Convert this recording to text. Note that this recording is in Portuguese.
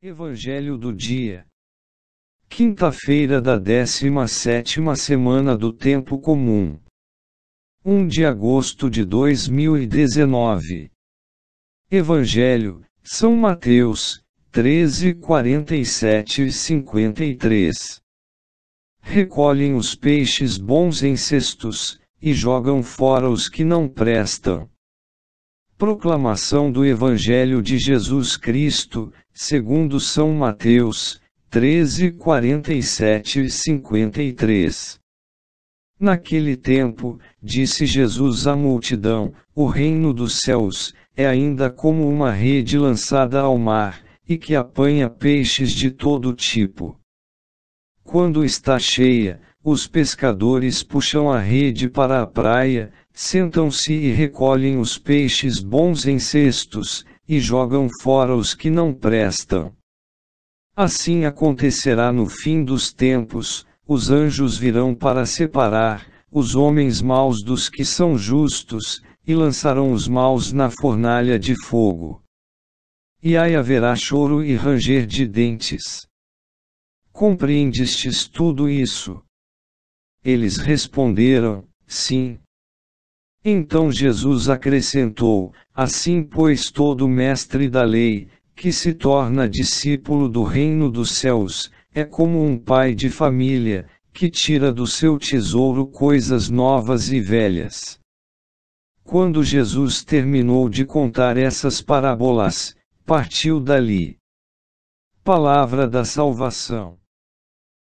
Evangelho do Dia. Quinta-feira da 17ª semana do Tempo Comum. 1 de agosto de 2019. Evangelho, São Mateus, 13, 47 e 53. Recolhem os peixes bons em cestos, e jogam fora os que não prestam. Proclamação do Evangelho de Jesus Cristo, segundo São Mateus, 13, 47 e 53. Naquele tempo, disse Jesus à multidão: O reino dos céus é ainda como uma rede lançada ao mar, e que apanha peixes de todo tipo. Quando está cheia, os pescadores puxam a rede para a praia, sentam-se e recolhem os peixes bons em cestos, e jogam fora os que não prestam. Assim acontecerá no fim dos tempos, os anjos virão para separar os homens maus dos que são justos, e lançarão os maus na fornalha de fogo. E aí haverá choro e ranger de dentes. Compreendestes tudo isso? Eles responderam: Sim, então Jesus acrescentou: Assim pois todo mestre da lei, que se torna discípulo do reino dos céus, é como um pai de família, que tira do seu tesouro coisas novas e velhas. Quando Jesus terminou de contar essas parábolas, partiu dali. Palavra da Salvação.